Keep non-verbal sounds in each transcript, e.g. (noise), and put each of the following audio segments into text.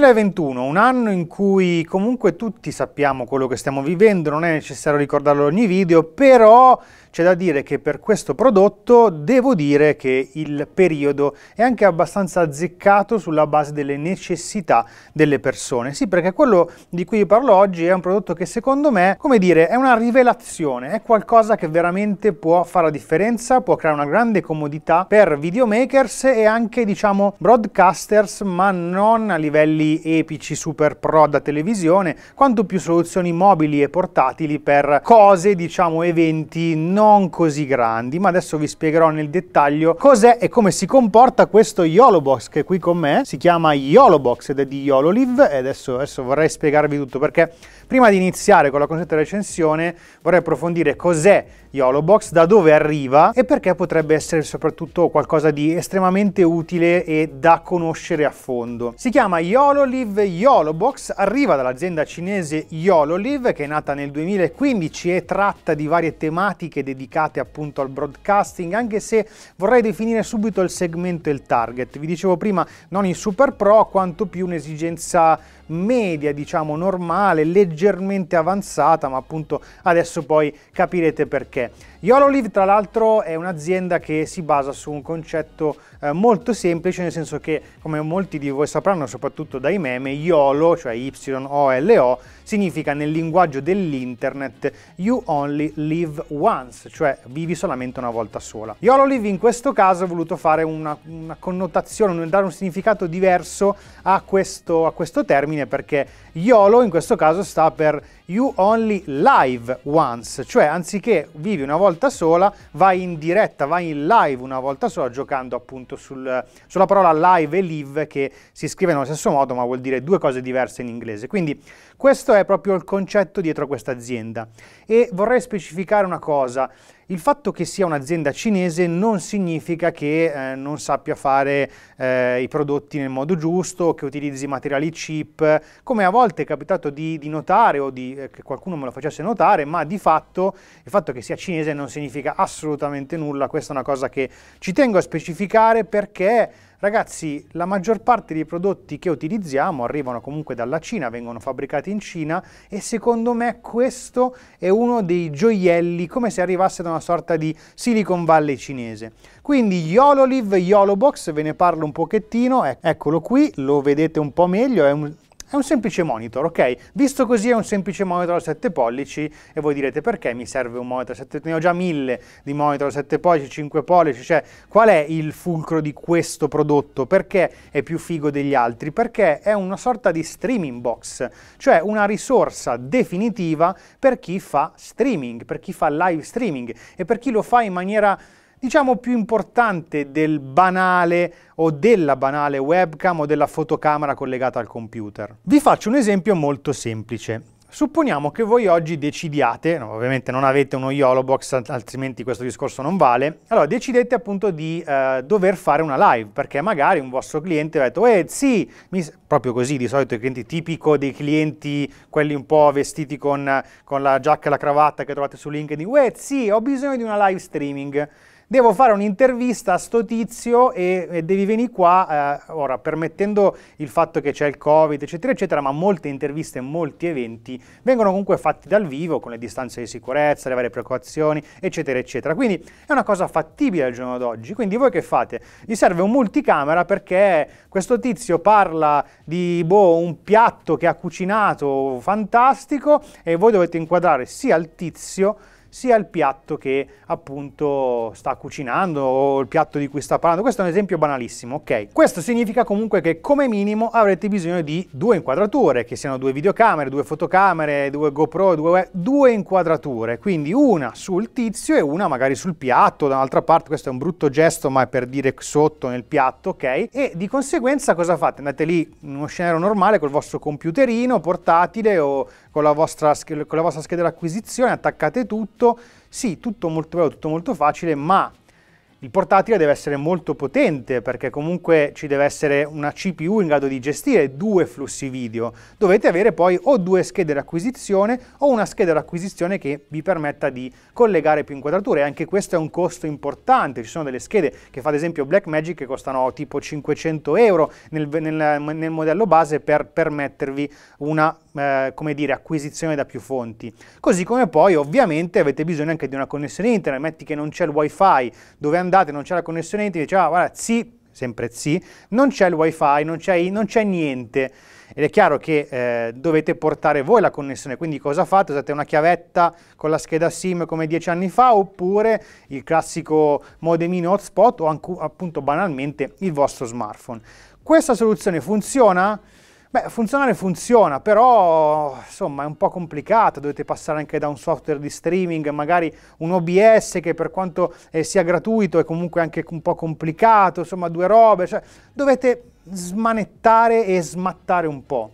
2021, un anno in cui comunque tutti sappiamo quello che stiamo vivendo, non è necessario ricordarlo ogni video, però c'è da dire che per questo prodotto devo dire che il periodo è anche abbastanza azzeccato sulla base delle necessità delle persone. Sì, perché quello di cui vi parlo oggi è un prodotto che secondo me, come dire, è una rivelazione, è qualcosa che veramente può fare la differenza, può creare una grande comodità per videomakers e anche, diciamo, broadcasters, ma non a livelli epici super pro da televisione, quanto più soluzioni mobili e portatili per cose, diciamo, eventi non non così grandi, ma adesso vi spiegherò nel dettaglio cos'è e come si comporta questo YOLO Box che è qui con me. Si chiama YOLO Box ed è di YOLOLIV e adesso, adesso vorrei spiegarvi tutto perché Prima di iniziare con la consueta recensione vorrei approfondire cos'è YOLOBOX, da dove arriva e perché potrebbe essere soprattutto qualcosa di estremamente utile e da conoscere a fondo. Si chiama YOLOLIV YOLOBOX, arriva dall'azienda cinese YOLOLIV che è nata nel 2015 e tratta di varie tematiche dedicate appunto al broadcasting, anche se vorrei definire subito il segmento e il target. Vi dicevo prima non in super pro quanto più un'esigenza media, diciamo normale, leggermente avanzata, ma appunto adesso poi capirete perché. YOLOLIV tra l'altro è un'azienda che si basa su un concetto eh, molto semplice, nel senso che come molti di voi sapranno, soprattutto dai meme, YOLO, cioè Y-O-L-O, significa nel linguaggio dell'internet You Only Live Once, cioè vivi solamente una volta sola. YOLOLIV in questo caso ha voluto fare una, una connotazione, dare un significato diverso a questo, a questo termine perché YOLO in questo caso sta per you only live once, cioè anziché vivi una volta sola, vai in diretta, vai in live una volta sola, giocando appunto sul, sulla parola live e live che si scrive nello stesso modo, ma vuol dire due cose diverse in inglese. Quindi questo è proprio il concetto dietro questa azienda. E vorrei specificare una cosa. Il fatto che sia un'azienda cinese non significa che eh, non sappia fare eh, i prodotti nel modo giusto, che utilizzi materiali cheap, come a volte è capitato di, di notare o di, eh, che qualcuno me lo facesse notare, ma di fatto il fatto che sia cinese non significa assolutamente nulla, questa è una cosa che ci tengo a specificare perché Ragazzi, la maggior parte dei prodotti che utilizziamo arrivano comunque dalla Cina, vengono fabbricati in Cina e secondo me questo è uno dei gioielli, come se arrivasse da una sorta di Silicon Valley cinese. Quindi YoloLive, YoloBox, ve ne parlo un pochettino, ecco, eccolo qui, lo vedete un po' meglio, è un è un semplice monitor, ok? Visto così è un semplice monitor a 7 pollici e voi direte perché mi serve un monitor a 7 pollici? Ne ho già mille di monitor a 7 pollici, 5 pollici, cioè qual è il fulcro di questo prodotto? Perché è più figo degli altri? Perché è una sorta di streaming box, cioè una risorsa definitiva per chi fa streaming, per chi fa live streaming e per chi lo fa in maniera diciamo più importante del banale o della banale webcam o della fotocamera collegata al computer. Vi faccio un esempio molto semplice. Supponiamo che voi oggi decidiate, no, ovviamente non avete uno YoloBox altrimenti questo discorso non vale, allora decidete appunto di eh, dover fare una live, perché magari un vostro cliente ha detto, eh sì, proprio così di solito i clienti tipico dei clienti, quelli un po' vestiti con, con la giacca e la cravatta che trovate su LinkedIn, eh sì, ho bisogno di una live streaming devo fare un'intervista a sto tizio e, e devi venire qua, eh, ora permettendo il fatto che c'è il covid eccetera eccetera, ma molte interviste e molti eventi vengono comunque fatti dal vivo con le distanze di sicurezza, le varie precauzioni eccetera eccetera, quindi è una cosa fattibile al giorno d'oggi, quindi voi che fate? Vi serve un multicamera perché questo tizio parla di boh, un piatto che ha cucinato fantastico e voi dovete inquadrare sia il tizio sia il piatto che appunto sta cucinando o il piatto di cui sta parlando. Questo è un esempio banalissimo, ok? Questo significa comunque che come minimo avrete bisogno di due inquadrature, che siano due videocamere, due fotocamere, due GoPro, due, due inquadrature, quindi una sul tizio e una magari sul piatto, da un'altra parte, questo è un brutto gesto ma è per dire sotto nel piatto, ok? E di conseguenza cosa fate? Andate lì in uno scenario normale col vostro computerino portatile o con la vostra, con la vostra scheda d'acquisizione, attaccate tutto, sì, tutto molto bello, tutto molto facile, ma il portatile deve essere molto potente perché comunque ci deve essere una CPU in grado di gestire due flussi video. Dovete avere poi o due schede d'acquisizione o una scheda d'acquisizione che vi permetta di collegare più inquadrature. Anche questo è un costo importante. Ci sono delle schede che fa ad esempio Blackmagic che costano tipo 500 euro nel, nel, nel modello base per permettervi una eh, come dire, acquisizione da più fonti. Così come poi ovviamente avete bisogno anche di una connessione internet, metti che non c'è il wifi, dove andare andate, non c'è la connessione internet, dice, ah, guarda, sì, sempre sì, non c'è il wifi, non c'è, non c'è niente. Ed è chiaro che eh, dovete portare voi la connessione, quindi cosa fate? Usate una chiavetta con la scheda SIM come dieci anni fa oppure il classico modemino hotspot o anche, appunto banalmente il vostro smartphone. Questa soluzione funziona? Beh, funzionare funziona, però insomma è un po' complicato, dovete passare anche da un software di streaming, magari un OBS che per quanto eh, sia gratuito è comunque anche un po' complicato, insomma due robe, cioè dovete smanettare e smattare un po'.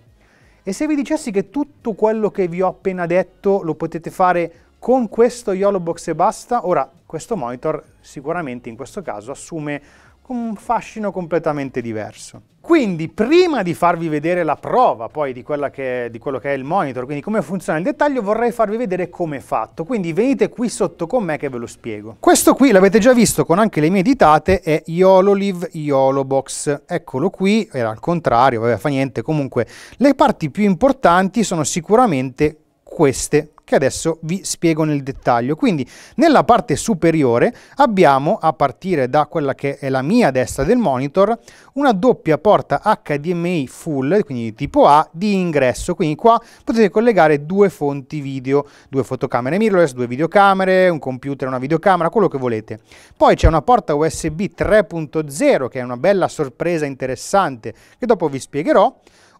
E se vi dicessi che tutto quello che vi ho appena detto lo potete fare con questo YOLO Box e basta, ora questo monitor sicuramente in questo caso assume con un fascino completamente diverso. Quindi prima di farvi vedere la prova poi di, che, di, quello che è il monitor, quindi come funziona il dettaglio, vorrei farvi vedere come è fatto. Quindi venite qui sotto con me che ve lo spiego. Questo qui l'avete già visto con anche le mie ditate, è Iololive Iolobox. Eccolo qui, era al contrario, vabbè fa niente. Comunque le parti più importanti sono sicuramente queste che adesso vi spiego nel dettaglio. Quindi nella parte superiore abbiamo, a partire da quella che è la mia destra del monitor, una doppia porta HDMI full, quindi tipo A, di ingresso. Quindi qua potete collegare due fonti video, due fotocamere mirrorless, due videocamere, un computer, una videocamera, quello che volete. Poi c'è una porta USB 3.0 che è una bella sorpresa interessante che dopo vi spiegherò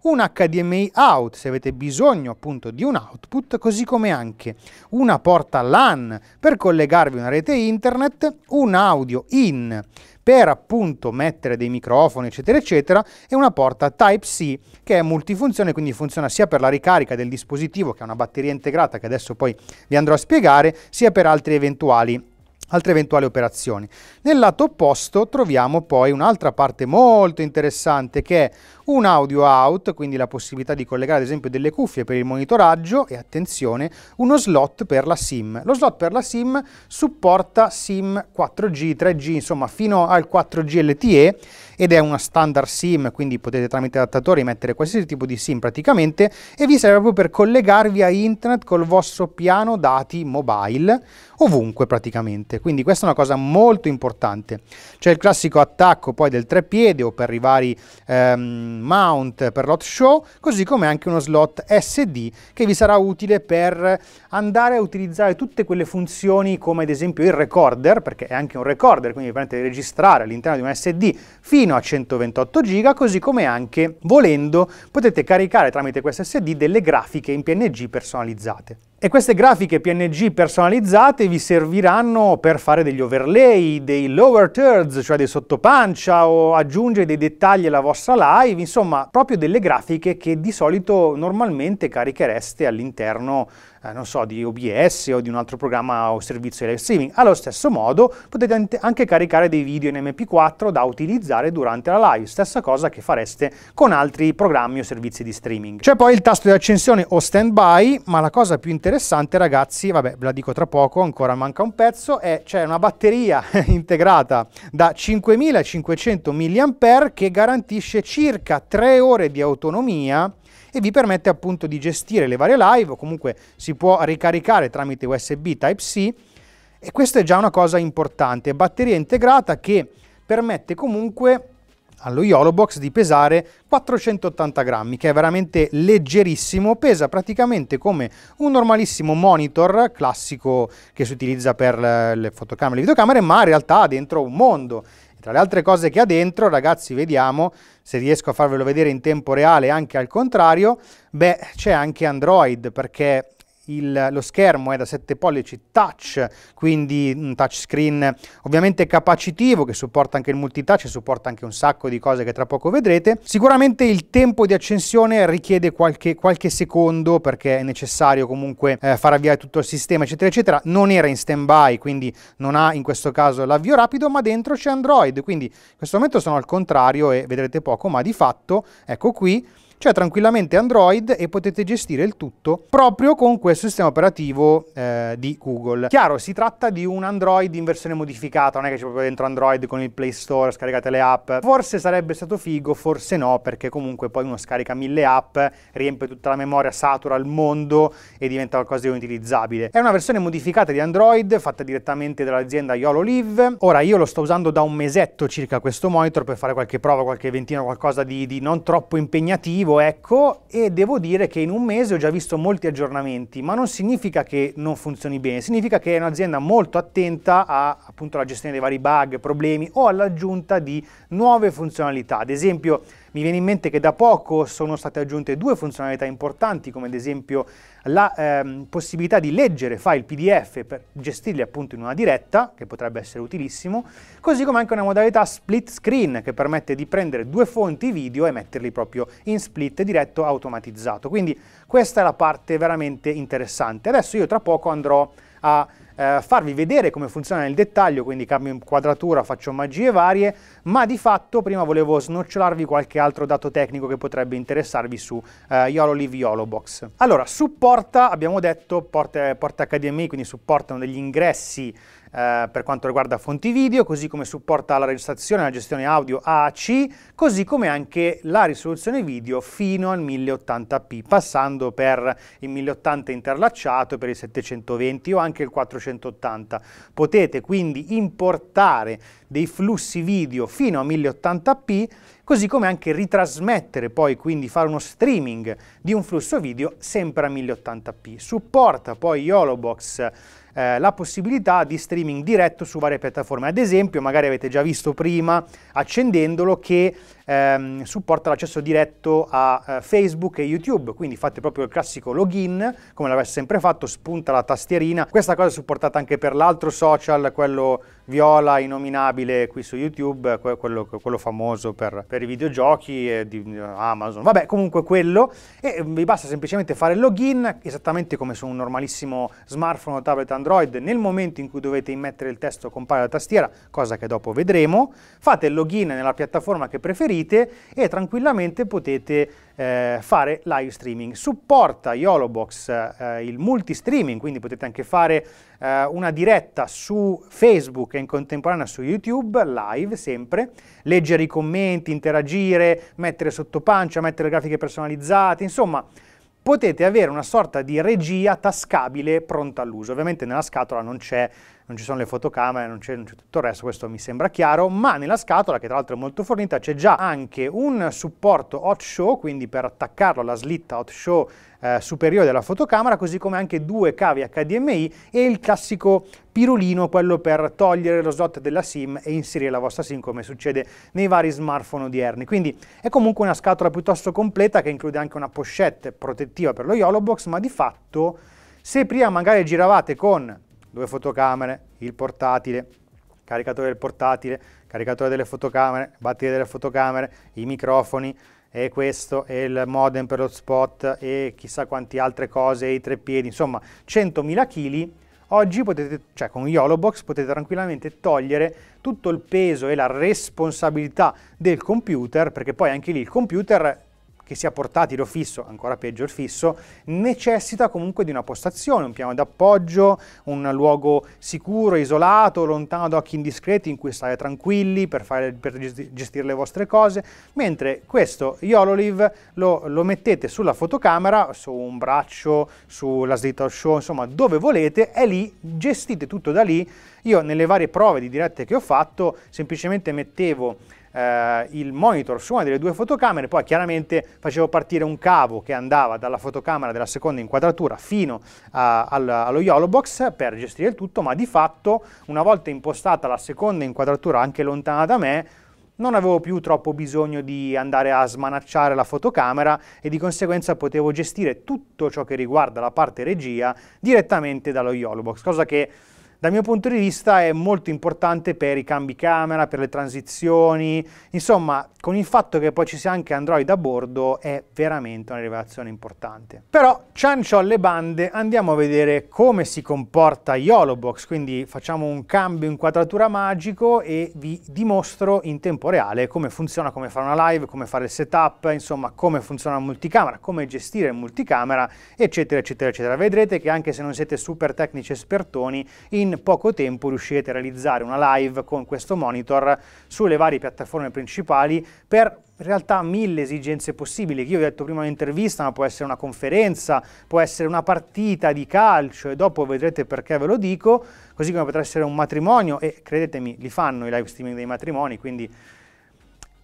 un HDMI out se avete bisogno appunto di un output, così come anche una porta LAN per collegarvi a una rete internet, un audio in per appunto mettere dei microfoni eccetera eccetera e una porta Type-C che è multifunzione quindi funziona sia per la ricarica del dispositivo che è una batteria integrata che adesso poi vi andrò a spiegare sia per altri eventuali altre eventuali operazioni. Nel lato opposto troviamo poi un'altra parte molto interessante che è un audio out, quindi la possibilità di collegare ad esempio delle cuffie per il monitoraggio e attenzione, uno slot per la SIM. Lo slot per la SIM supporta SIM 4G, 3G, insomma fino al 4G LTE ed è una standard SIM, quindi potete tramite adattatori mettere qualsiasi tipo di SIM praticamente e vi serve proprio per collegarvi a internet col vostro piano dati mobile ovunque praticamente. Quindi questa è una cosa molto importante. C'è il classico attacco poi del treppiede o per i vari ehm, mount per lot show, così come anche uno slot SD che vi sarà utile per andare a utilizzare tutte quelle funzioni come ad esempio il recorder, perché è anche un recorder, quindi vi permette di registrare all'interno di un SD fino a 128 GB, così come anche volendo potete caricare tramite questo SD delle grafiche in PNG personalizzate. E queste grafiche PNG personalizzate vi serviranno per fare degli overlay, dei lower thirds, cioè dei sottopancia, o aggiungere dei dettagli alla vostra live, insomma, proprio delle grafiche che di solito normalmente carichereste all'interno, eh, non so, di OBS o di un altro programma o servizio di live streaming. Allo stesso modo potete anche caricare dei video in MP4 da utilizzare durante la live, stessa cosa che fareste con altri programmi o servizi di streaming. C'è poi il tasto di accensione o standby, ma la cosa più interessante interessante ragazzi, vabbè ve la dico tra poco, ancora manca un pezzo, e cioè una batteria (laughs) integrata da 5500 mAh che garantisce circa 3 ore di autonomia e vi permette appunto di gestire le varie live comunque si può ricaricare tramite USB Type-C e questa è già una cosa importante, batteria integrata che permette comunque allo Yolo Box di pesare 480 grammi, che è veramente leggerissimo, pesa praticamente come un normalissimo monitor classico che si utilizza per le fotocamere e le videocamere, ma in realtà ha dentro un mondo. E tra le altre cose che ha dentro, ragazzi, vediamo se riesco a farvelo vedere in tempo reale anche al contrario, beh, c'è anche Android perché il, lo schermo è da 7 pollici touch, quindi un mm, touchscreen ovviamente capacitivo che supporta anche il multitouch e supporta anche un sacco di cose che tra poco vedrete. Sicuramente il tempo di accensione richiede qualche, qualche secondo perché è necessario comunque eh, far avviare tutto il sistema eccetera eccetera. Non era in stand by quindi non ha in questo caso l'avvio rapido ma dentro c'è Android quindi in questo momento sono al contrario e vedrete poco ma di fatto ecco qui cioè tranquillamente Android e potete gestire il tutto proprio con questo sistema operativo eh, di Google. Chiaro, si tratta di un Android in versione modificata, non è che c'è proprio dentro Android con il Play Store, scaricate le app. Forse sarebbe stato figo, forse no, perché comunque poi uno scarica mille app, riempie tutta la memoria, satura il mondo e diventa qualcosa di inutilizzabile. È una versione modificata di Android, fatta direttamente dall'azienda YOLO Live. Ora io lo sto usando da un mesetto circa questo monitor per fare qualche prova, qualche ventino, qualcosa di, di non troppo impegnativo positivo, ecco, e devo dire che in un mese ho già visto molti aggiornamenti, ma non significa che non funzioni bene, significa che è un'azienda molto attenta a, appunto, alla gestione dei vari bug, problemi o all'aggiunta di nuove funzionalità. Ad esempio, mi viene in mente che da poco sono state aggiunte due funzionalità importanti, come ad esempio la ehm, possibilità di leggere file PDF per gestirli appunto in una diretta, che potrebbe essere utilissimo, così come anche una modalità split screen che permette di prendere due fonti video e metterli proprio in split diretto automatizzato. Quindi questa è la parte veramente interessante. Adesso io tra poco andrò a eh, farvi vedere come funziona nel dettaglio, quindi cambio inquadratura, faccio magie varie, ma di fatto prima volevo snocciolarvi qualche altro dato tecnico che potrebbe interessarvi su eh, YOLO Live YOLO Box. Allora, supporta, abbiamo detto, porta, HDMI, quindi supportano degli ingressi eh, per quanto riguarda fonti video, così come supporta la registrazione e la gestione audio AAC, così come anche la risoluzione video fino al 1080p, passando per il 1080 interlacciato, per il 720 o anche il 480. Potete quindi importare dei flussi video fino a 1080p, così come anche ritrasmettere poi, quindi fare uno streaming di un flusso video sempre a 1080p. Supporta poi YOLOBOX eh, la possibilità di streaming diretto su varie piattaforme. Ad esempio, magari avete già visto prima accendendolo che ehm, supporta l'accesso diretto a eh, Facebook e YouTube, quindi fate proprio il classico login, come l'avete sempre fatto, spunta la tastierina. Questa cosa è supportata anche per l'altro social, quello viola innominabile qui su YouTube, quello, quello famoso per, per, i videogiochi eh, di Amazon. Vabbè, comunque quello. E mm, vi basta semplicemente fare il login, esattamente come su un normalissimo smartphone o tablet Android. Nel momento in cui dovete immettere il testo compare la tastiera, cosa che dopo vedremo. Fate il login nella piattaforma che preferite preferite e tranquillamente potete eh, fare live streaming. Supporta YOLOBOX eh, il multi-streaming, quindi potete anche fare eh, una diretta su Facebook e in contemporanea su YouTube, live sempre, leggere i commenti, interagire, mettere sotto pancia, mettere grafiche personalizzate, insomma potete avere una sorta di regia tascabile pronta all'uso. Ovviamente nella scatola non c'è non ci sono le fotocamere, non c'è, tutto il resto, questo mi sembra chiaro, ma nella scatola, che tra l'altro è molto fornita, c'è già anche un supporto hot show, quindi per attaccarlo alla slitta hot show eh, superiore della fotocamera, così come anche due cavi HDMI e il classico pirulino, quello per togliere lo slot della SIM e inserire la vostra SIM come succede nei vari smartphone odierni. Quindi è comunque una scatola piuttosto completa che include anche una pochette protettiva per lo YOLO Box, ma di fatto se prima magari giravate con due fotocamere, il portatile, caricatore del portatile, caricatore delle fotocamere, batterie delle fotocamere, i microfoni e questo è il modem per l'hotspot e chissà quante altre cose, i tre piedi, insomma 100.000 kg. Oggi potete, cioè con YoloBox potete tranquillamente togliere tutto il peso e la responsabilità del computer, perché poi anche lì il computer che sia portatile o fisso, ancora peggio il fisso, necessita comunque di una postazione, un piano d'appoggio, un luogo sicuro, isolato, lontano da occhi indiscreti in cui stare tranquilli per, fare, per gestire le vostre cose, mentre questo Yololive lo, lo mettete sulla fotocamera, su un braccio, sulla slitta show, insomma dove volete, è lì, gestite tutto da lì. Io nelle varie prove di dirette che ho fatto semplicemente mettevo eh, il monitor su una delle due fotocamere, poi chiaramente facevo partire un cavo che andava dalla fotocamera della seconda inquadratura fino a, al, allo YoloBox per gestire il tutto, ma di fatto una volta impostata la seconda inquadratura anche lontana da me, non avevo più troppo bisogno di andare a smanacciare la fotocamera e di conseguenza potevo gestire tutto ciò che riguarda la parte regia direttamente dallo YoloBox, cosa che dal mio punto di vista è molto importante per i cambi camera, per le transizioni, insomma con il fatto che poi ci sia anche Android a bordo è veramente una rivelazione importante. Però ciancio alle bande andiamo a vedere come si comporta YOLOBOX, quindi facciamo un cambio inquadratura magico e vi dimostro in tempo reale come funziona, come fare una live, come fare il setup, insomma come funziona la multicamera, come gestire il multicamera, eccetera eccetera eccetera. Vedrete che anche se non siete super tecnici espertoni, in poco tempo riuscirete a realizzare una live con questo monitor sulle varie piattaforme principali per in realtà mille esigenze possibili, che io vi ho detto prima un'intervista, ma può essere una conferenza, può essere una partita di calcio e dopo vedrete perché ve lo dico, così come potrà essere un matrimonio e credetemi, li fanno i live streaming dei matrimoni, quindi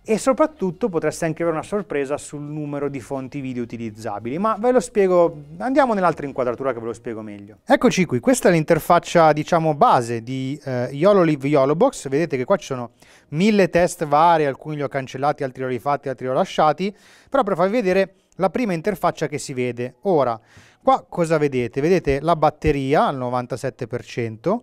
e soprattutto potreste anche avere una sorpresa sul numero di fonti video utilizzabili, ma ve lo spiego, andiamo nell'altra inquadratura che ve lo spiego meglio. Eccoci qui, questa è l'interfaccia diciamo base di eh, YoloLive YoloBox, vedete che qua ci sono mille test vari, alcuni li ho cancellati, altri li ho rifatti, altri li ho lasciati, però per farvi vedere la prima interfaccia che si vede. Ora, qua cosa vedete? Vedete la batteria al 97%,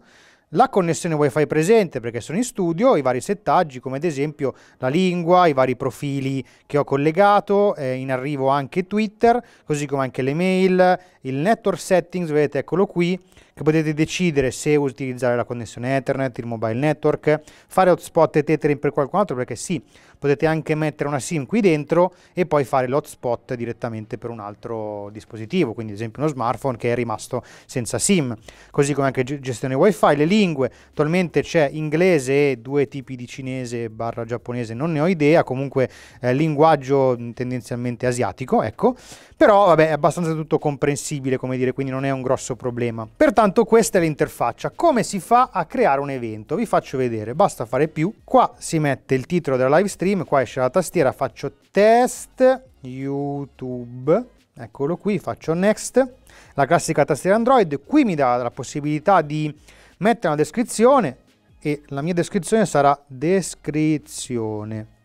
la connessione wifi presente perché sono in studio, i vari settaggi come ad esempio la lingua, i vari profili che ho collegato, eh, in arrivo anche Twitter, così come anche le mail, il network settings, vedete eccolo qui, che potete decidere se utilizzare la connessione Ethernet, il mobile network, fare hotspot e tethering per qualcun altro perché sì, potete anche mettere una SIM qui dentro e poi fare l'hotspot direttamente per un altro dispositivo, quindi ad esempio uno smartphone che è rimasto senza SIM, così come anche gestione wifi, le lingue, attualmente c'è inglese e due tipi di cinese barra giapponese, non ne ho idea, comunque eh, linguaggio tendenzialmente asiatico, ecco, però vabbè è abbastanza tutto comprensibile come dire, quindi non è un grosso problema. Pertanto questa è l'interfaccia, come si fa a creare un evento? Vi faccio vedere, basta fare più, qua si mette il titolo della live stream, stream, qua esce la tastiera, faccio test YouTube, eccolo qui, faccio next, la classica tastiera Android, qui mi dà la possibilità di mettere una descrizione e la mia descrizione sarà descrizione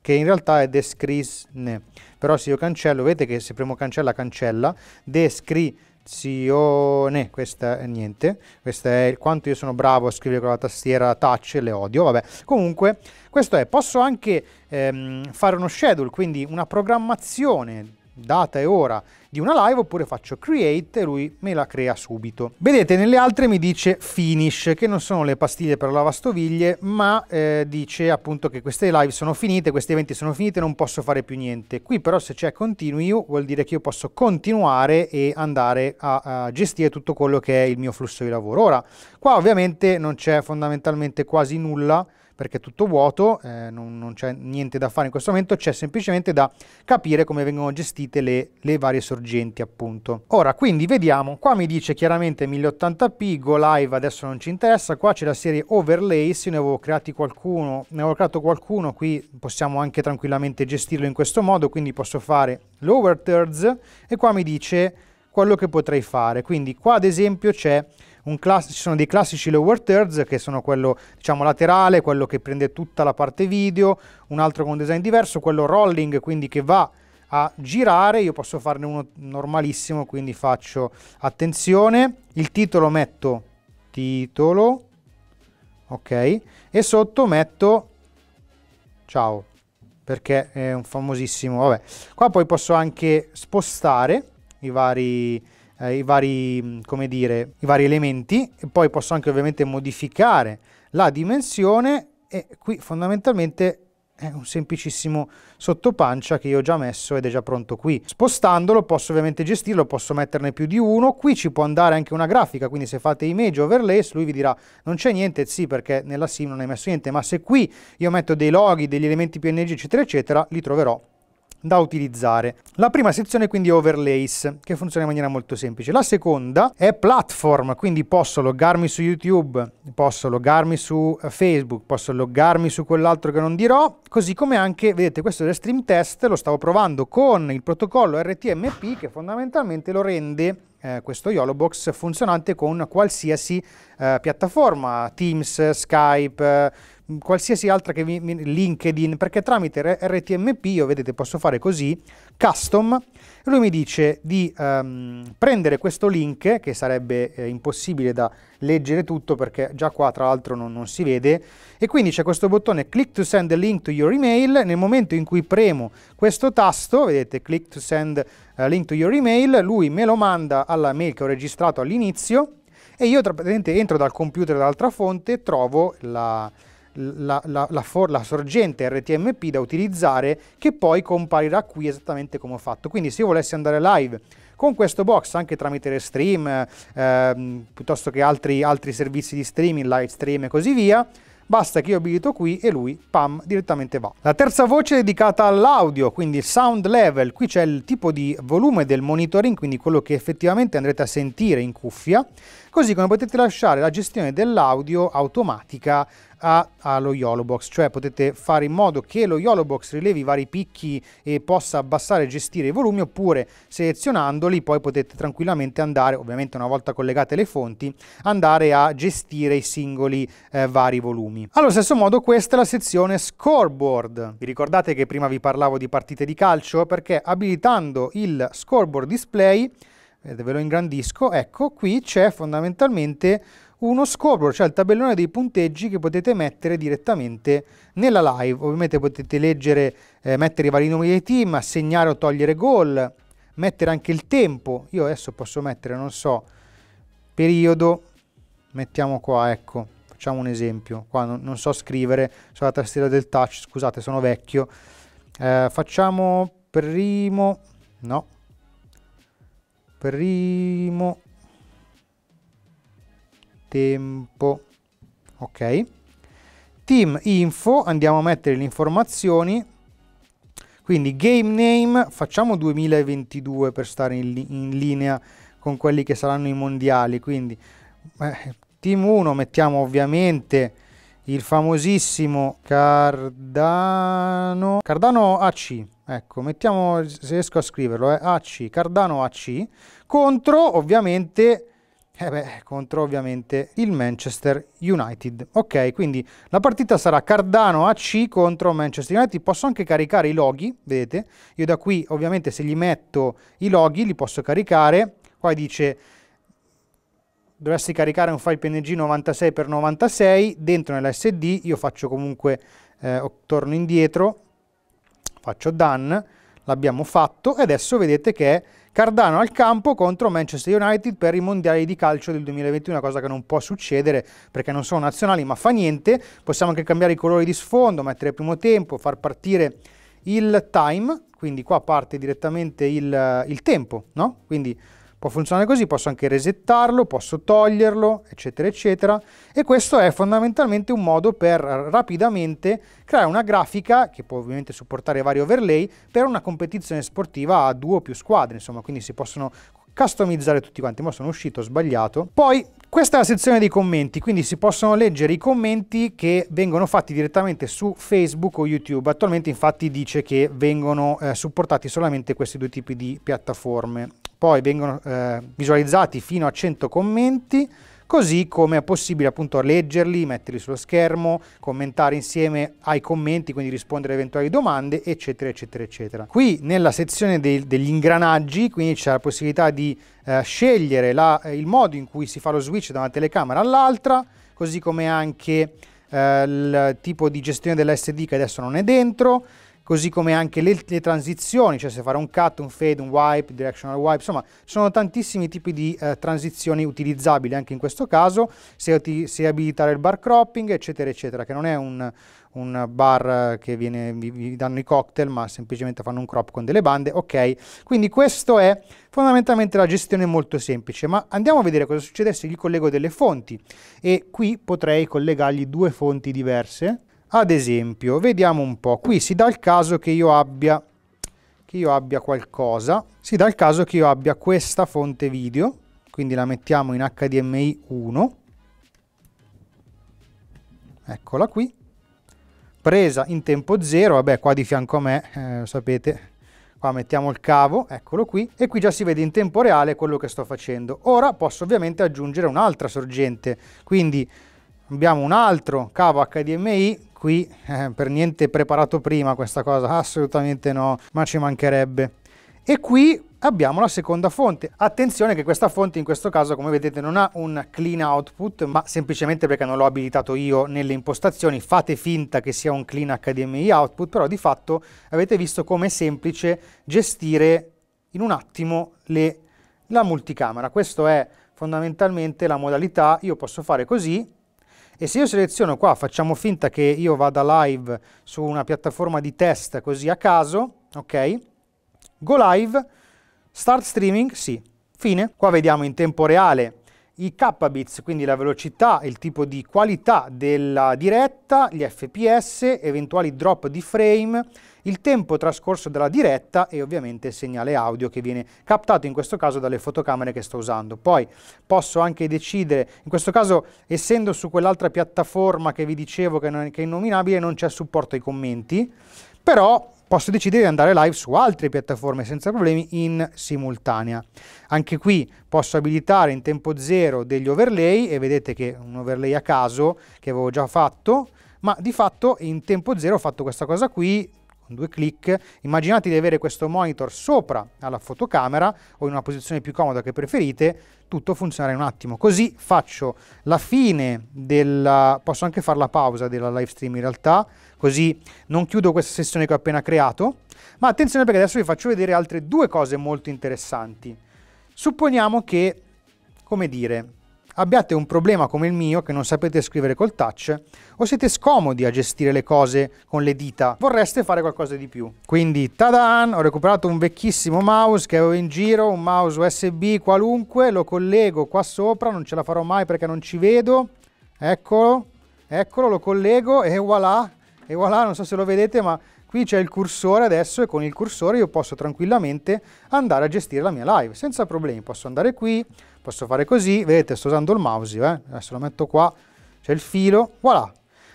che in realtà è descrisne però se io cancello vedete che se premo cancella cancella descrizione. Attenzione, Questa è niente. Questo è il quanto io sono bravo a scrivere con la tastiera touch, e le odio. Vabbè, comunque, questo è. Posso anche ehm, fare uno schedule, quindi una programmazione data e ora di una live oppure faccio create e lui me la crea subito. Vedete nelle altre mi dice finish che non sono le pastiglie per lavastoviglie ma eh, dice appunto che queste live sono finite, questi eventi sono finiti non posso fare più niente. Qui però se c'è continue vuol dire che io posso continuare e andare a, a gestire tutto quello che è il mio flusso di lavoro. Ora qua ovviamente non c'è fondamentalmente quasi nulla perché è tutto vuoto, eh, non, non c'è niente da fare in questo momento, c'è semplicemente da capire come vengono gestite le, le varie sorgenti appunto. Ora quindi vediamo, qua mi dice chiaramente 1080p, Go Live adesso non ci interessa, qua c'è la serie Overlays, io ne avevo creati qualcuno, ne avevo creato qualcuno, qui possiamo anche tranquillamente gestirlo in questo modo, quindi posso fare l'Overthirds e qua mi dice quello che potrei fare, quindi qua ad esempio c'è ci sono dei classici lower thirds che sono quello diciamo laterale, quello che prende tutta la parte video, un altro con un design diverso, quello rolling quindi che va a girare, io posso farne uno normalissimo quindi faccio attenzione, il titolo metto titolo, ok, e sotto metto ciao perché è un famosissimo, vabbè, qua poi posso anche spostare i vari eh, i, vari, dire, i vari elementi e poi posso anche ovviamente modificare la dimensione e qui fondamentalmente è un semplicissimo sottopancia che io ho già messo ed è già pronto qui. Spostandolo posso ovviamente gestirlo, posso metterne più di uno, qui ci può andare anche una grafica, quindi se fate image overlays lui vi dirà non c'è niente, sì perché nella sim non hai messo niente, ma se qui io metto dei loghi, degli elementi png eccetera eccetera, li troverò da utilizzare. La prima sezione è quindi overlays, che funziona in maniera molto semplice. La seconda è platform, quindi posso loggarmi su YouTube, posso loggarmi su eh, Facebook, posso loggarmi su quell'altro che non dirò, così come anche, vedete, questo è stream test, lo stavo provando con il protocollo RTMP che fondamentalmente lo rende eh, questo YOLO Box funzionante con qualsiasi eh, piattaforma, Teams, Skype, qualsiasi altra che vi, LinkedIn, perché tramite RTMP io vedete posso fare così, custom, lui mi dice di um, prendere questo link, che sarebbe eh, impossibile da leggere tutto perché già qua tra l'altro non, non, si vede, e quindi c'è questo bottone click to send a link to your email, nel momento in cui premo questo tasto, vedete click to send a eh, link to your email, lui me lo manda alla mail che ho registrato all'inizio, e io tra, entro dal computer dall'altra fonte, e trovo la, la, la, la, for, la, sorgente RTMP da utilizzare che poi comparirà qui esattamente come ho fatto. Quindi se io volessi andare live con questo box anche tramite Restream eh, ehm, piuttosto che altri, altri servizi di streaming, live stream e così via, basta che io abilito qui e lui pam direttamente va. La terza voce è dedicata all'audio, quindi sound level, qui c'è il tipo di volume del monitoring, quindi quello che effettivamente andrete a sentire in cuffia, così come potete lasciare la gestione dell'audio automatica a, allo YOLO Box, cioè potete fare in modo che lo YOLO Box rilevi vari picchi e possa abbassare e gestire i volumi oppure selezionandoli poi potete tranquillamente andare, ovviamente una volta collegate le fonti, andare a gestire i singoli eh, vari volumi. Allo stesso modo questa è la sezione scoreboard. Vi ricordate che prima vi parlavo di partite di calcio? Perché abilitando il scoreboard display, ve lo ingrandisco, ecco qui c'è fondamentalmente uno scoreboard, cioè il tabellone dei punteggi che potete mettere direttamente nella live. Ovviamente potete leggere, eh, mettere i vari nomi dei team, assegnare o togliere gol, mettere anche il tempo. Io adesso posso mettere, non so, periodo, mettiamo qua, ecco, facciamo un esempio. Qua non, non so scrivere sulla tastiera del touch, scusate, sono vecchio. Eh, facciamo primo, no, primo tempo. Ok? Team info, andiamo a mettere le informazioni. Quindi game name, facciamo 2022 per stare in, in linea con quelli che saranno i mondiali. Quindi eh, team 1 mettiamo ovviamente il famosissimo Cardano Cardano AC ecco mettiamo se riesco a scriverlo eh, AC Cardano AC contro ovviamente eh beh, contro ovviamente il Manchester United. Ok, quindi la partita sarà Cardano AC contro Manchester United. Posso anche caricare i loghi, vedete? Io da qui ovviamente se gli metto i loghi li posso caricare. Qua dice dovresti caricare un file PNG 96x96 dentro nell'SD, io faccio comunque, eh, torno indietro, faccio done, l'abbiamo fatto e adesso vedete che È Cardano al campo contro Manchester United per i mondiali di calcio del 2021, una cosa che non può succedere perché non sono nazionali, ma fa niente. Possiamo anche cambiare i colori di sfondo, mettere primo tempo, far partire il time, quindi qua parte direttamente il, il tempo, no? Quindi Può funzionare così, posso anche resettarlo, posso toglierlo, eccetera, eccetera. E questo è fondamentalmente un modo per rapidamente creare una grafica, che può ovviamente supportare vari overlay, per una competizione sportiva a due o più squadre, insomma, quindi si possono customizzare tutti quanti, ma sono uscito, ho sbagliato. Poi questa è la sezione dei commenti, quindi si possono leggere i commenti che vengono fatti direttamente su Facebook o YouTube. Attualmente infatti dice che vengono eh, supportati solamente questi due tipi di piattaforme poi vengono eh, visualizzati fino a 100 commenti, così come è possibile appunto leggerli, metterli sullo schermo, commentare insieme ai commenti, quindi rispondere a eventuali domande, eccetera, eccetera, eccetera. Qui nella sezione dei, degli ingranaggi, quindi c'è la possibilità di eh, scegliere la, il modo in cui si fa lo switch da una telecamera all'altra, così come anche eh, il tipo di gestione dell'SD che adesso non è dentro, così come anche le, le, transizioni, cioè se fare un cut, un fade, un wipe, directional wipe, insomma sono tantissimi tipi di eh, transizioni utilizzabili anche in questo caso, se, se, abilitare il bar cropping eccetera eccetera, che non è un, un bar che viene, vi, vi, danno i cocktail ma semplicemente fanno un crop con delle bande, ok, quindi questo è fondamentalmente la gestione molto semplice, ma andiamo a vedere cosa succede se gli collego delle fonti e qui potrei collegargli due fonti diverse, ad esempio, vediamo un po', qui si dà il caso che io abbia, che io abbia qualcosa, si dà il caso che io abbia questa fonte video, quindi la mettiamo in HDMI 1, eccola qui, presa in tempo 0, vabbè qua di fianco a me, eh, sapete, qua mettiamo il cavo, eccolo qui, e qui già si vede in tempo reale quello che sto facendo. Ora posso ovviamente aggiungere un'altra sorgente, quindi abbiamo un altro cavo HDMI qui eh, per niente preparato prima questa cosa, assolutamente no, ma ci mancherebbe. E qui abbiamo la seconda fonte. Attenzione che questa fonte in questo caso come vedete non ha un clean output ma semplicemente perché non l'ho abilitato io nelle impostazioni fate finta che sia un clean HDMI output però di fatto avete visto come è semplice gestire in un attimo le, la multicamera. Questa è fondamentalmente la modalità, io posso fare così e se io seleziono qua, facciamo finta che io vada live su una piattaforma di test così a caso, ok? Go live, start streaming, sì, fine. Qua vediamo in tempo reale i kbits, quindi la velocità e il tipo di qualità della diretta, gli fps, eventuali drop di frame, il tempo trascorso dalla diretta e ovviamente il segnale audio che viene captato in questo caso dalle fotocamere che sto usando. Poi posso anche decidere, in questo caso essendo su quell'altra piattaforma che vi dicevo che, non, che è innominabile non c'è supporto ai commenti, però posso decidere di andare live su altre piattaforme senza problemi in simultanea. Anche qui posso abilitare in tempo zero degli overlay e vedete che un overlay a caso che avevo già fatto, ma di fatto in tempo zero ho fatto questa cosa qui, con due clic. Immaginate di avere questo monitor sopra alla fotocamera o in una posizione più comoda che preferite, tutto funzionerà in un attimo. Così faccio la fine della... posso anche fare la pausa della live stream in realtà, così non chiudo questa sessione che ho appena creato. Ma attenzione perché adesso vi faccio vedere altre due cose molto interessanti. Supponiamo che, come dire, abbiate un problema come il mio che non sapete scrivere col touch o siete scomodi a gestire le cose con le dita, vorreste fare qualcosa di più. Quindi, tadan, ho recuperato un vecchissimo mouse che avevo in giro, un mouse USB qualunque, lo collego qua sopra, non ce la farò mai perché non ci vedo. Eccolo, eccolo, lo collego e voilà, e voilà, non so se lo vedete, ma qui c'è il cursore adesso e con il cursore io posso tranquillamente andare a gestire la mia live senza problemi. Posso andare qui, posso fare così, vedete sto usando il mouse, eh? adesso lo metto qua, c'è il filo, voilà.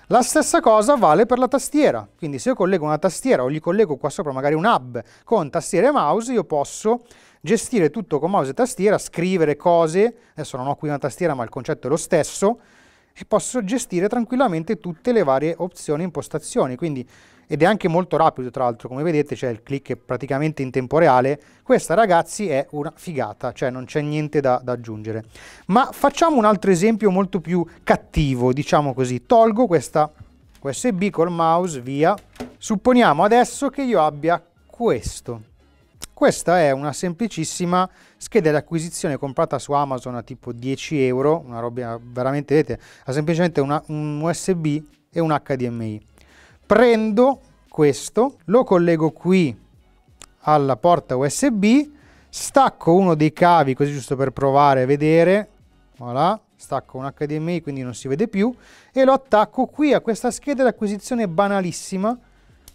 La stessa cosa vale per la tastiera, quindi se io collego una tastiera o gli collego qua sopra magari un hub con tastiera e mouse, io posso gestire tutto con mouse e tastiera, scrivere cose, adesso non ho qui una tastiera ma il concetto è lo stesso, e posso gestire tranquillamente tutte le varie opzioni e impostazioni. Quindi, ed è anche molto rapido, tra l'altro, come vedete c'è il click è praticamente in tempo reale. Questa, ragazzi, è una figata, cioè non c'è niente da, da aggiungere. Ma facciamo un altro esempio molto più cattivo, diciamo così. Tolgo questa USB col mouse, via. Supponiamo adesso che io abbia questo questa è una semplicissima scheda di acquisizione comprata su Amazon a tipo 10 euro, una roba veramente, vedete, ha semplicemente una, un USB e un HDMI. Prendo questo, lo collego qui alla porta USB, stacco uno dei cavi così giusto per provare a vedere, voilà, stacco un HDMI quindi non si vede più, e lo attacco qui a questa scheda di acquisizione banalissima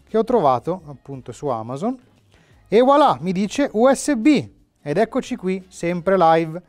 che ho trovato appunto su Amazon e voilà, mi dice USB ed eccoci qui, sempre live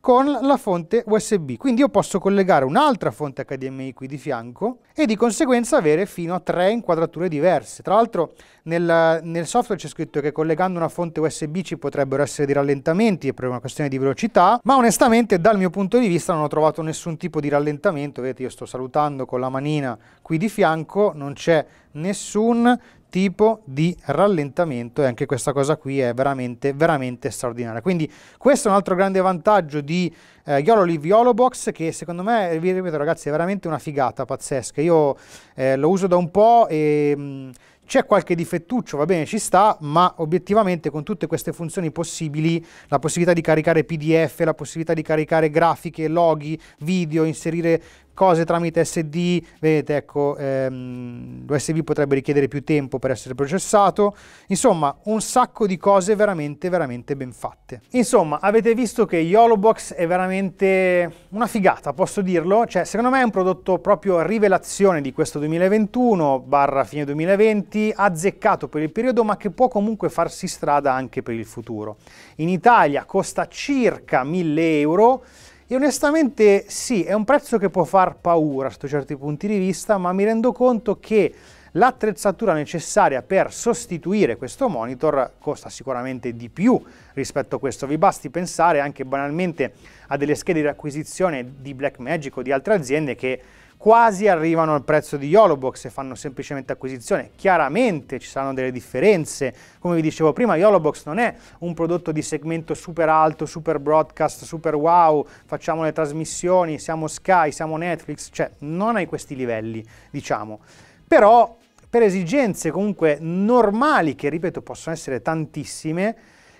con la fonte USB. Quindi io posso collegare un'altra fonte HDMI qui di fianco e di conseguenza avere fino a tre inquadrature diverse. Tra l'altro nel, nel, software c'è scritto che collegando una fonte USB ci potrebbero essere dei rallentamenti per una questione di velocità, ma onestamente dal mio punto di vista non ho trovato nessun tipo di rallentamento. Vedete, io sto salutando con la manina qui di fianco, non c'è nessun tipo di rallentamento e anche questa cosa qui è veramente veramente straordinaria quindi questo è un altro grande vantaggio di eh, Yolo Live Yolo che secondo me vi ripeto ragazzi è veramente una figata pazzesca io eh, lo uso da un po' e mh, mm, c'è qualche difettuccio, va bene, ci sta, ma obiettivamente con tutte queste funzioni possibili, la possibilità di caricare PDF, la possibilità di caricare grafiche, loghi, video, inserire cose tramite SD, vedete ecco, ehm, l'USB potrebbe richiedere più tempo per essere processato, insomma un sacco di cose veramente veramente ben fatte. Insomma avete visto che YOLOBOX è veramente una figata, posso dirlo, cioè secondo me è un prodotto proprio rivelazione di questo 2021 barra fine 2020, azzeccato per il periodo ma che può comunque farsi strada anche per il futuro. In Italia costa circa 1000 euro, e onestamente sì, è un prezzo che può far paura sotto certi punti di vista, ma mi rendo conto che l'attrezzatura necessaria per sostituire questo monitor costa sicuramente di più rispetto a questo. Vi basti pensare anche banalmente a delle schede di acquisizione di Blackmagic o di altre aziende che quasi arrivano al prezzo di Yolobox e fanno semplicemente acquisizione. Chiaramente ci saranno delle differenze, come vi dicevo prima Yolobox non è un prodotto di segmento super alto, super broadcast, super wow, facciamo le trasmissioni, siamo Sky, siamo Netflix, cioè non hai questi livelli, diciamo. Però per esigenze comunque normali, che ripeto possono essere tantissime,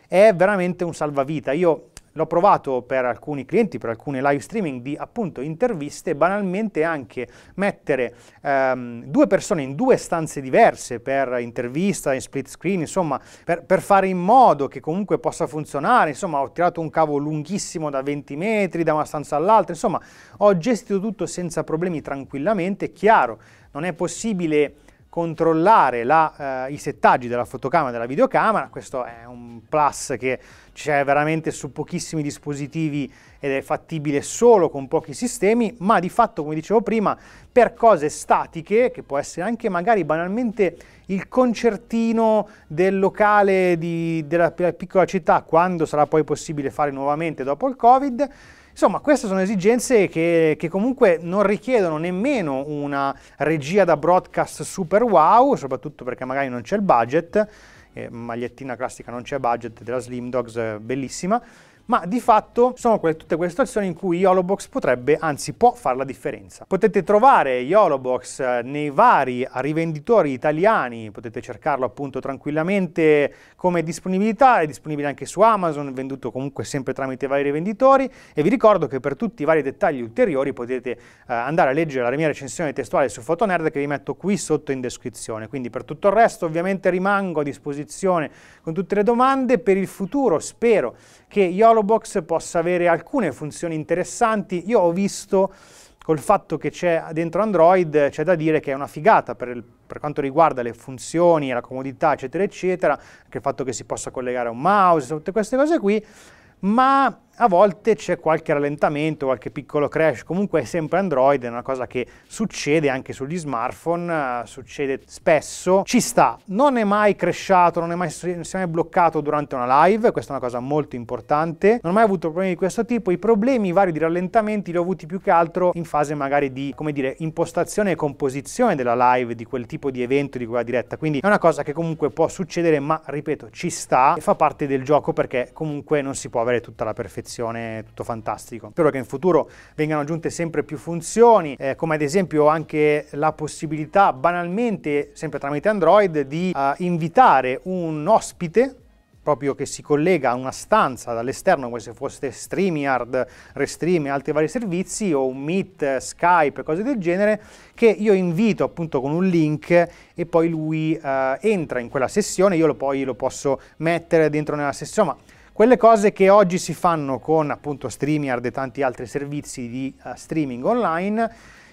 è veramente un salvavita. Io L'ho provato per alcuni clienti, per alcune live streaming di appunto interviste, banalmente anche mettere ehm, due persone in due stanze diverse per intervista, in split screen, insomma, per, per fare in modo che comunque possa funzionare, insomma, ho tirato un cavo lunghissimo da 20 metri da una stanza all'altra, insomma, ho gestito tutto senza problemi tranquillamente, chiaro, non è possibile controllare la, eh, i settaggi della fotocamera e della videocamera, questo è un plus che c'è veramente su pochissimi dispositivi ed è fattibile solo con pochi sistemi, ma di fatto, come dicevo prima, per cose statiche, che può essere anche magari banalmente il concertino del locale di, della piccola città, quando sarà poi possibile fare nuovamente dopo il Covid, Insomma, queste sono esigenze che, che, comunque non richiedono nemmeno una regia da broadcast super wow, soprattutto perché magari non c'è il budget, eh, magliettina classica non c'è budget della Slim Dogs, eh, bellissima, ma di fatto sono que- tutte quelle situazioni in cui YOLOBOX potrebbe, anzi può fare la differenza. Potete trovare YOLOBOX eh, nei vari rivenditori italiani, potete cercarlo appunto tranquillamente come disponibilità, è disponibile anche su Amazon, venduto comunque sempre tramite vari rivenditori e vi ricordo che per tutti i vari dettagli ulteriori potete eh, andare a leggere la mia recensione testuale su Fotonerd che vi metto qui sotto in descrizione. Quindi per tutto il resto ovviamente rimango a disposizione con tutte le domande, per il futuro spero che YOLOBOX possa avere alcune funzioni interessanti. Io ho visto col fatto che c'è dentro Android c'è da dire che è una figata per, il, per, quanto riguarda le funzioni, la comodità, eccetera, eccetera, anche il fatto che si possa collegare a un mouse, tutte queste cose qui, ma a volte c'è qualche rallentamento, qualche piccolo crash, comunque è sempre Android, è una cosa che succede anche sugli smartphone, eh, succede spesso, ci sta, non è mai crashato, non, è mai, si è mai bloccato durante una live, questa è una cosa molto importante, non ho mai avuto problemi di questo tipo, i problemi vari di rallentamenti li ho avuti più che altro in fase magari di, come dire, impostazione e composizione della live, di quel tipo di evento, di quella diretta, quindi è una cosa che comunque può succedere, ma ripeto, ci sta e fa parte del gioco perché comunque non si può avere tutta la perfezione direzione tutto fantastico. Spero che in futuro vengano aggiunte sempre più funzioni, eh, come ad esempio anche la possibilità banalmente, sempre tramite Android, di eh, invitare un ospite proprio che si collega a una stanza dall'esterno come se fosse StreamYard, Restream e altri vari servizi o un Meet, Skype, cose del genere, che io invito appunto con un link e poi lui eh, entra in quella sessione, io lo, poi lo posso mettere dentro nella sessione, ma quelle cose che oggi si fanno con appunto StreamYard e tanti altri servizi di uh, streaming online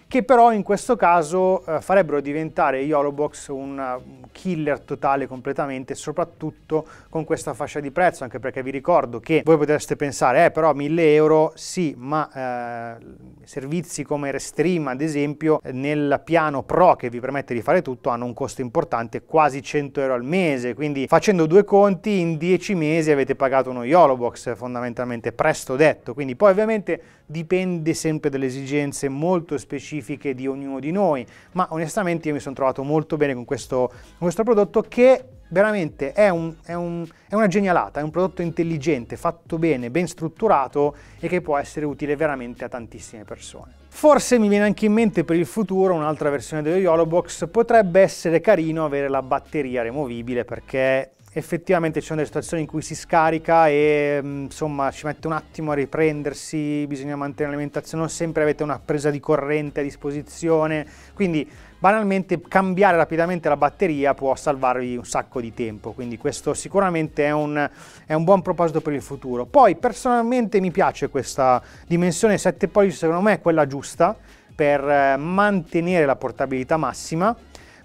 che però in questo caso eh, farebbero diventare YOLOBOX eh, un killer totale completamente, soprattutto con questa fascia di prezzo, anche perché vi ricordo che voi potreste pensare, eh però 1000 euro sì, ma eh, servizi come Restream ad esempio nel piano Pro che vi permette di fare tutto hanno un costo importante, quasi 100 euro al mese, quindi facendo due conti in 10 mesi avete pagato uno YOLOBOX fondamentalmente, presto detto, quindi poi ovviamente dipende sempre dalle esigenze molto specifiche di ognuno di noi, ma onestamente io mi sono trovato molto bene con questo, con questo prodotto che veramente è, un, è, un, è, una genialata, è un prodotto intelligente, fatto bene, ben strutturato e che può essere utile veramente a tantissime persone. Forse mi viene anche in mente per il futuro un'altra versione dello YoloBox, potrebbe essere carino avere la batteria removibile perché effettivamente ci sono delle situazioni in cui si scarica e mm, insomma ci mette un attimo a riprendersi, bisogna mantenere l'alimentazione, non sempre avete una presa di corrente a disposizione, quindi banalmente cambiare rapidamente la batteria può salvarvi un sacco di tempo, quindi questo sicuramente è un, è un buon proposito per il futuro. Poi personalmente mi piace questa dimensione 7 pollici, secondo me è quella giusta per eh, mantenere la portabilità massima,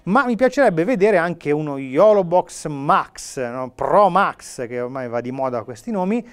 ma mi piacerebbe vedere anche uno YoloBox Max, no? Pro Max, che ormai va di moda questi nomi,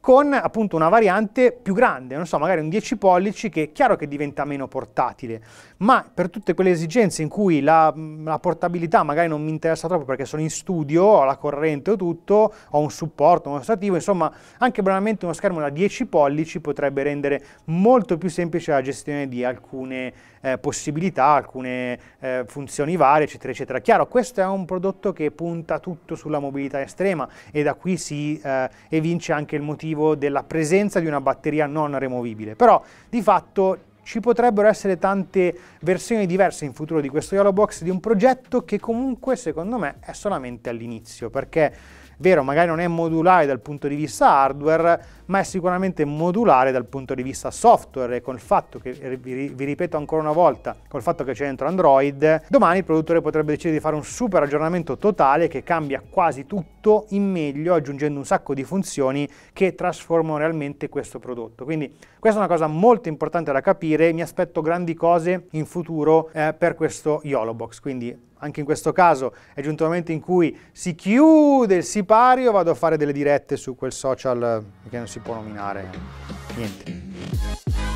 con appunto una variante più grande, non so, magari un 10 pollici che è chiaro che diventa meno portatile, ma per tutte quelle esigenze in cui la, la portabilità magari non mi interessa troppo perché sono in studio, ho la corrente o tutto, ho un supporto, uno stativo, insomma, anche banalmente uno schermo da 10 pollici potrebbe rendere molto più semplice la gestione di alcune eh, possibilità, alcune eh, funzioni varie, eccetera, eccetera. Chiaro, questo è un prodotto che punta tutto sulla mobilità estrema e da qui si eh, evince anche il motivo della presenza di una batteria non removibile. Però di fatto ci potrebbero essere tante versioni diverse in futuro di questo Yellow Box di un progetto che comunque secondo me è solamente all'inizio perché Vero, magari non è modulare dal punto di vista hardware, ma è sicuramente modulare dal punto di vista software e col fatto che, vi ripeto ancora una volta, col fatto che c'è dentro Android, domani il produttore potrebbe decidere di fare un super aggiornamento totale che cambia quasi tutto in meglio aggiungendo un sacco di funzioni che trasformano realmente questo prodotto. Quindi questa è una cosa molto importante da capire, mi aspetto grandi cose in futuro eh, per questo YOLOBOX, quindi anche in questo caso è giunto il momento in cui si chiude il sipario, vado a fare delle dirette su quel social che non si può nominare. Niente.